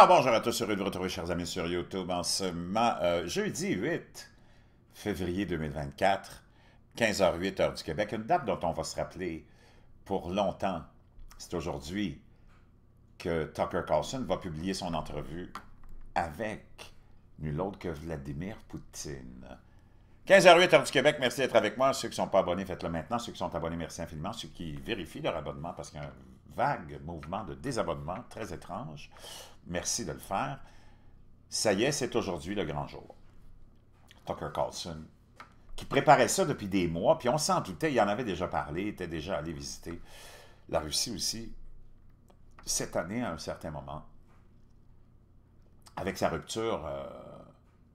Ah bonjour à tous, heureux de vous retrouver, chers amis, sur YouTube en ce moment, euh, jeudi 8 février 2024, 15h08, h du Québec, une date dont on va se rappeler pour longtemps. C'est aujourd'hui que Tucker Carlson va publier son entrevue avec nul autre que Vladimir Poutine. 15h08 du Québec, merci d'être avec moi. Ceux qui ne sont pas abonnés, faites-le maintenant. Ceux qui sont abonnés, merci infiniment. Ceux qui vérifient leur abonnement, parce qu'il y a un vague mouvement de désabonnement très étrange, merci de le faire. Ça y est, c'est aujourd'hui le grand jour. Tucker Carlson, qui préparait ça depuis des mois, puis on s'en doutait, il en avait déjà parlé, il était déjà allé visiter la Russie aussi, cette année à un certain moment, avec sa rupture... Euh,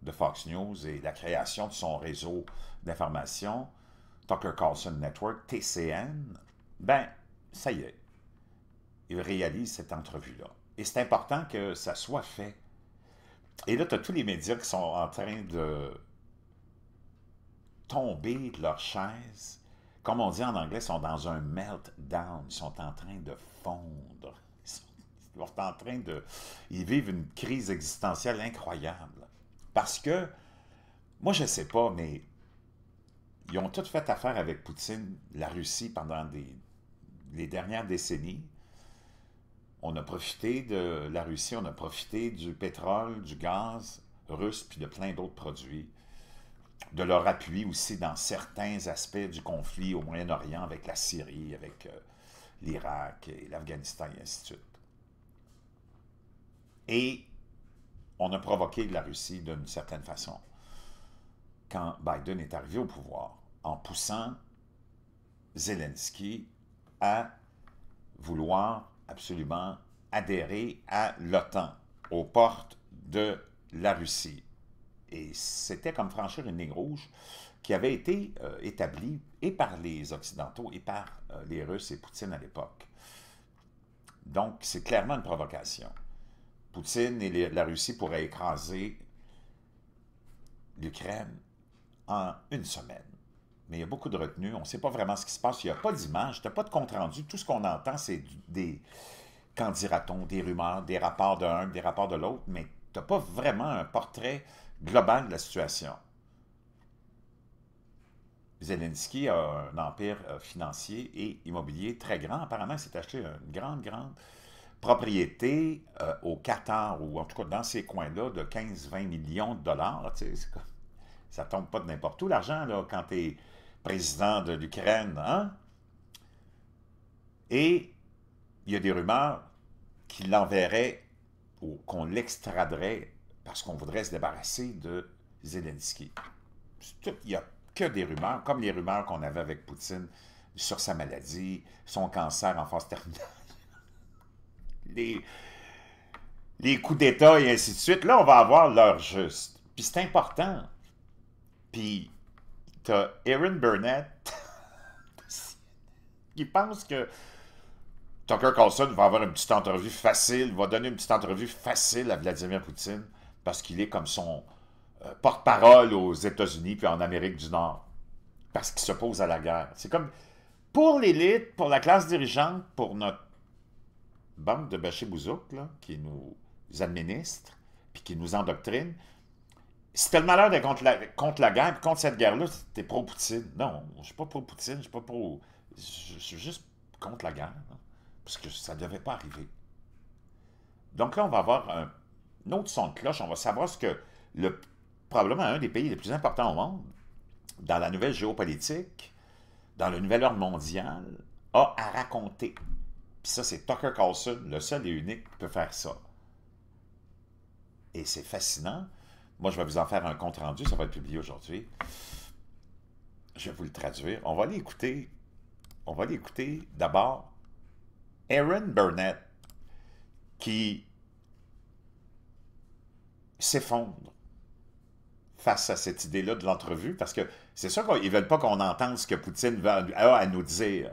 de Fox News et la création de son réseau d'information, Tucker Carlson Network, TCN, ben, ça y est, il réalise cette entrevue-là. Et c'est important que ça soit fait. Et là, tu as tous les médias qui sont en train de tomber de leur chaise. Comme on dit en anglais, sont dans un meltdown. Ils sont en train de fondre. Ils sont en train de... Ils vivent une crise existentielle incroyable. Parce que, moi, je ne sais pas, mais ils ont tout fait affaire avec Poutine, la Russie, pendant des, les dernières décennies. On a profité de la Russie, on a profité du pétrole, du gaz russe, puis de plein d'autres produits. De leur appui aussi dans certains aspects du conflit au Moyen-Orient avec la Syrie, avec euh, l'Irak et l'Afghanistan, et ainsi de suite. Et on a provoqué la Russie d'une certaine façon. Quand Biden est arrivé au pouvoir, en poussant Zelensky à vouloir absolument adhérer à l'OTAN, aux portes de la Russie. Et c'était comme franchir une ligne rouge qui avait été euh, établie et par les Occidentaux et par euh, les Russes et Poutine à l'époque. Donc, c'est clairement une provocation. Poutine et la Russie pourraient écraser l'Ukraine en une semaine. Mais il y a beaucoup de retenue. On ne sait pas vraiment ce qui se passe. Il n'y a pas d'image, il n'y a pas de compte-rendu. Tout ce qu'on entend, c'est des, quand dira-t-on, des rumeurs, des rapports d'un, des rapports de l'autre, mais tu n'as pas vraiment un portrait global de la situation. Zelensky a un empire euh, financier et immobilier très grand. Apparemment, il s'est acheté une grande, grande propriété euh, au Qatar, ou en tout cas dans ces coins-là, de 15-20 millions de dollars. Ça ne ça tombe pas de n'importe où, l'argent, là, quand tu es président de l'Ukraine. Hein? Et il y a des rumeurs qu'il l'enverrait ou qu'on l'extraderait parce qu'on voudrait se débarrasser de Zelensky. Il n'y a que des rumeurs, comme les rumeurs qu'on avait avec Poutine sur sa maladie, son cancer en phase terminale les, les coups d'État et ainsi de suite. Là, on va avoir l'heure juste. Puis c'est important. Puis t'as Aaron Burnett qui pense que Tucker Carlson va avoir une petite entrevue facile, va donner une petite entrevue facile à Vladimir Poutine parce qu'il est comme son euh, porte-parole aux États-Unis puis en Amérique du Nord parce qu'il s'oppose à la guerre. C'est comme pour l'élite, pour la classe dirigeante, pour notre banque de Bachibouzouk, bouzouk qui nous administre, puis qui nous endoctrine, C'était le malheur d'être contre la, contre la guerre, contre cette guerre-là, c'était pro-Poutine. Non, je suis pas pro-Poutine, je suis pas pro... Je suis juste contre la guerre, parce que ça ne devait pas arriver. Donc là, on va avoir un, autre son de cloche, on va savoir ce que le probablement un des pays les plus importants au monde, dans la nouvelle géopolitique, dans le nouvel ordre mondial, a à raconter. Puis ça, c'est Tucker Carlson, le seul et unique qui peut faire ça. Et c'est fascinant. Moi, je vais vous en faire un compte-rendu, ça va être publié aujourd'hui. Je vais vous le traduire. On va l'écouter. On va l'écouter d'abord Aaron Burnett qui s'effondre face à cette idée-là de l'entrevue, parce que c'est sûr qu'ils ne veulent pas qu'on entende ce que Poutine a à nous dire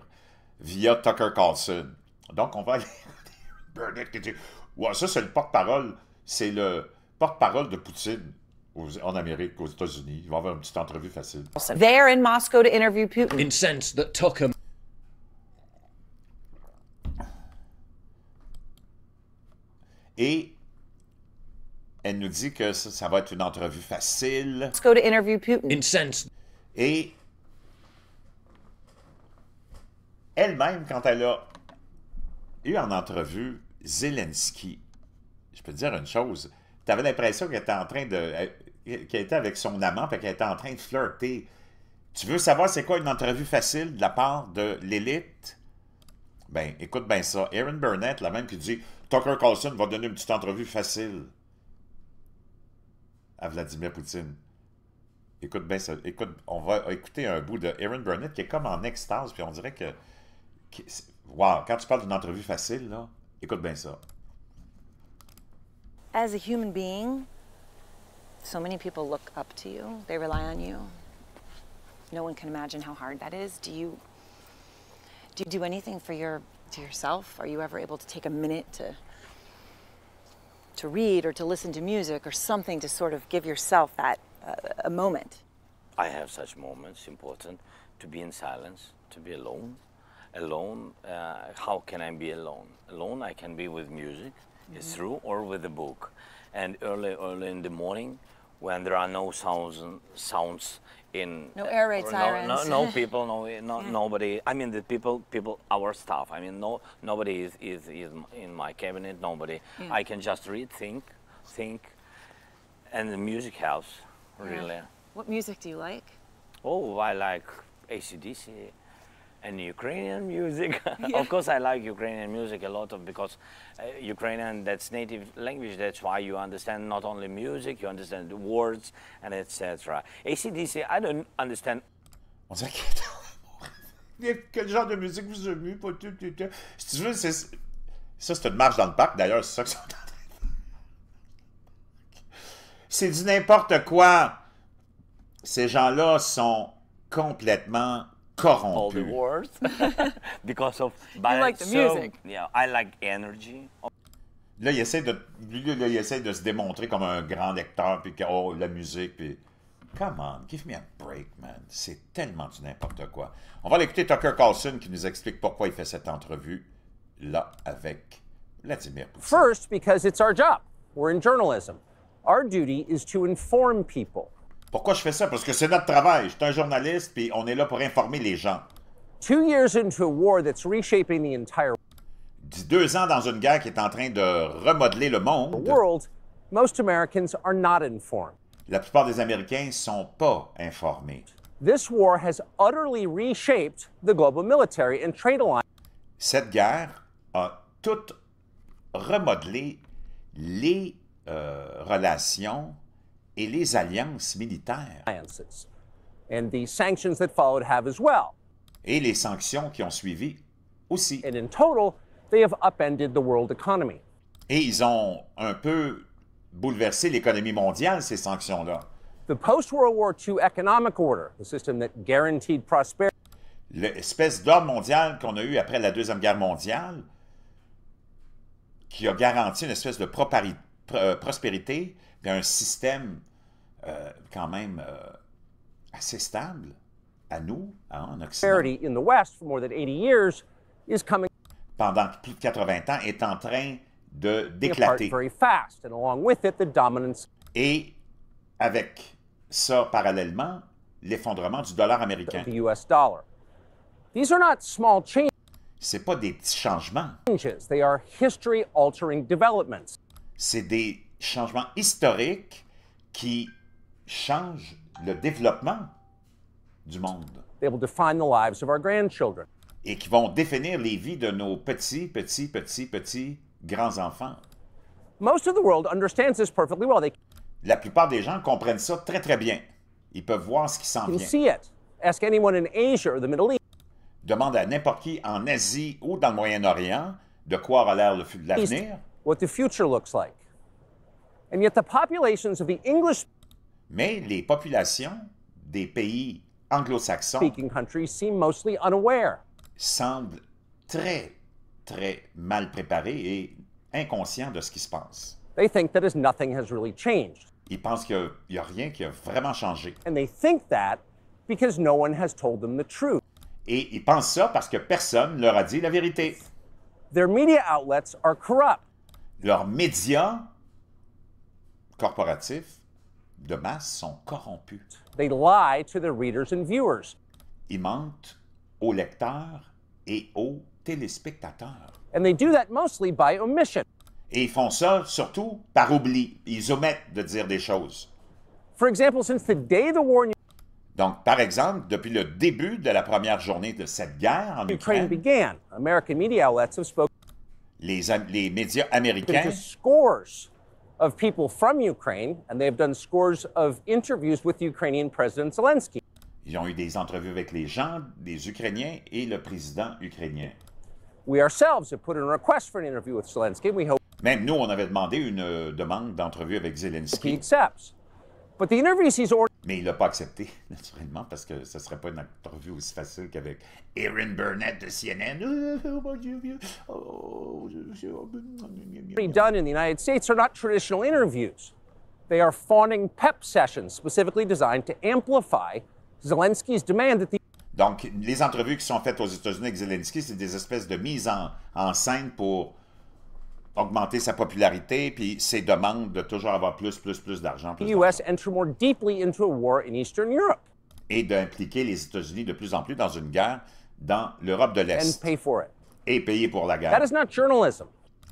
via Tucker Carlson. Donc, on va aller. Burnett qui ça, c'est le porte-parole. C'est le porte-parole de Poutine. en Amérique, aux États-Unis. Il va avoir une petite entrevue facile. They're in Moscow to interview Putin. Incense that took him. Et elle nous dit que ça, ça, va être une entrevue facile. Moscow to interview Putin. Incense. Et elle-même, quand elle a eu en entrevue Zelensky, je peux te dire une chose, tu avais l'impression qu'elle était en train de. qu'elle était avec son amant, qu'elle était en train de flirter. Tu veux savoir c'est quoi une entrevue facile de la part de l'élite? Ben, écoute bien ça. Aaron Burnett, la même qui dit Tucker Carlson va donner une petite entrevue facile à Vladimir Poutine. Écoute bien ça. Écoute, on va écouter un bout de Aaron Burnett qui est comme en extase, puis on dirait que. Wow, quand tu parles d'une entrevue facile, là, écoute bien ça. As a human being, so many people look up to you. They rely on you. No one can imagine how hard that is. Do you do you do anything for your to yourself? Are you ever able to take a minute to to read or to listen to music or something to sort of give yourself that uh, a moment? I have such moments important to be in silence, to be alone alone, uh, how can I be alone? Alone, I can be with music, mm-hmm. it's true, or with a book. And early, early in the morning, when there are no sounds, sounds in no uh, air raid sirens, no, no, no people, no, no yeah. nobody. I mean, the people, people, our staff. I mean, no, nobody is, is, is in my cabinet. Nobody. Yeah. Mm. I can just read, think, think, and the music helps really. Yeah. What music do you like? Oh, I like ACDC. and Ukrainian music. Yeah. of course, I like Ukrainian music a lot of because c'est uh, Ukrainian that's native language. That's why you understand not only music, you understand the words and etc. ACDC, I don't understand. On s'inquiète. Quel genre de musique vous aimez pas tout, tout, tout. Si tu veux, c'est ça, c'est une marche dans le parc. D'ailleurs, c'est ça que sont C'est du n'importe quoi. Ces gens-là sont complètement corrompu. Là, il essaie de, là, il essaie de se démontrer comme un grand lecteur, puis oh, la musique, puis... Come on, give me a break, man. C'est tellement du n'importe quoi. On va l'écouter Tucker Carlson qui nous explique pourquoi il fait cette entrevue là avec Vladimir Poutine. First, because it's our job. We're in journalism. Our duty is to inform people. Pourquoi je fais ça? Parce que c'est notre travail. Je suis un journaliste, puis on est là pour informer les gens. deux ans dans une guerre qui est en train de remodeler le monde. La plupart des Américains ne sont pas informés. Cette guerre a tout remodelé les euh, relations et les alliances militaires. Et les sanctions qui ont suivi aussi. Et ils ont un peu bouleversé l'économie mondiale, ces sanctions-là. post L'espèce d'ordre mondial qu'on a eu après la Deuxième Guerre mondiale, qui a garanti une espèce de euh, prospérité, un système euh, quand même euh, assez stable à nous, en Occident. Pendant plus de 80 ans, est en train de déclater. Et avec ça, parallèlement, l'effondrement du dollar américain. Ce sont pas des petits changements. C'est des changements historiques qui change le développement du monde. Et qui vont définir les vies de nos petits, petits, petits, petits grands-enfants. La plupart des gens comprennent ça très, très bien. Ils peuvent voir ce qui s'en vient. Demande à n'importe qui en Asie ou dans le Moyen-Orient de quoi aura l'air l'avenir. What the future looks like. And yet the populations of the English mais les populations des pays anglo-saxons semblent très, très mal préparées et inconscientes de ce qui se passe. Ils pensent qu'il n'y a, rien qui a vraiment changé. Et ils pensent ça parce que personne leur a dit la vérité. Leurs médias corporatifs de masse sont corrompus. They lie to readers and viewers. Ils mentent aux lecteurs et aux téléspectateurs. And they do that mostly by omission. Et ils font ça surtout par oubli. Ils omettent de dire des choses. For example, since the day the war Donc, par exemple, depuis le début de la première journée de cette guerre en Ukraine, media have spoken les, les médias américains of people from Ukraine, and they have done scores of interviews with Ukrainian President Zelensky. Ils ont eu des entrevues avec les gens, des Ukrainiens et le président ukrainien. We ourselves have put in a request for an interview with Zelensky. We hope Même nous, on avait demandé une euh, demande d'entrevue avec Zelensky. he accepts. But the interviews he's ordered mais il l'a pas accepté, naturellement, parce que ce serait pas une entrevue aussi facile qu'avec Erin Burnett de CNN. Done in the United States are not traditional interviews. They are fawning pep sessions specifically designed to amplify Zelensky's demand that the Donc, les entrevues qui sont faites aux États-Unis avec Zelensky, c'est des espèces de mises en, en scène pour augmenter sa popularité puis ses demandes de toujours avoir plus, plus, plus d'argent. Europe. Et d'impliquer les États-Unis de plus en plus dans une guerre dans l'Europe de l'Est. Et payer pour la guerre. That is not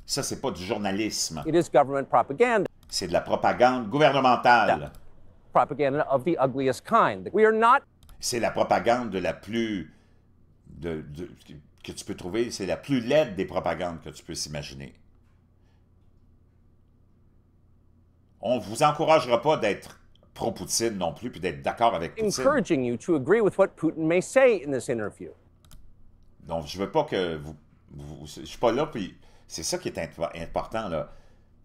Ça, c'est pas du journalisme. C'est de la propagande gouvernementale. C'est la propagande de la plus que tu peux trouver. C'est la plus laide des propagandes que tu peux s'imaginer. on ne vous encouragera pas d'être pro-Poutine non plus, puis d'être d'accord avec Poutine. Donc, je veux pas que vous... je suis pas là, puis c'est ça qui est important, là.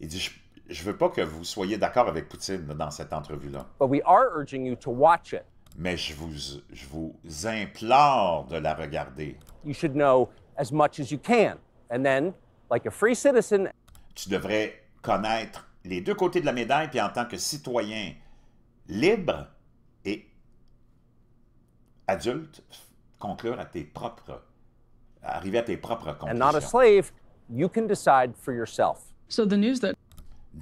Il dit, je, ne veux pas que vous soyez d'accord avec Poutine dans cette entrevue-là. Mais je vous, je vous implore de la regarder. You should know as much as you can. And then, like a free citizen... Tu devrais connaître les deux côtés de la médaille, puis en tant que citoyen libre et adulte, conclure à tes propres, arriver à tes propres conclusions.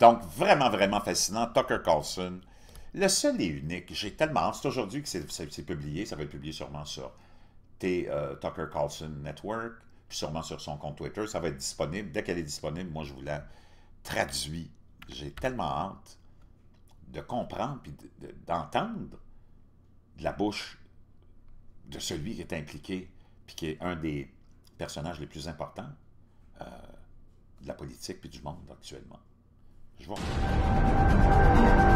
Donc, vraiment, vraiment fascinant, Tucker Carlson. Le seul et unique, j'ai tellement hâte, c'est aujourd'hui que c'est publié, ça va être publié sûrement sur tes, euh, Tucker Carlson Network, puis sûrement sur son compte Twitter, ça va être disponible. Dès qu'elle est disponible, moi, je vous la traduis j'ai tellement hâte de comprendre et d'entendre de, la bouche de celui qui est impliqué puis qui est un des personnages les plus importants euh, de la politique et du monde actuellement. Je vous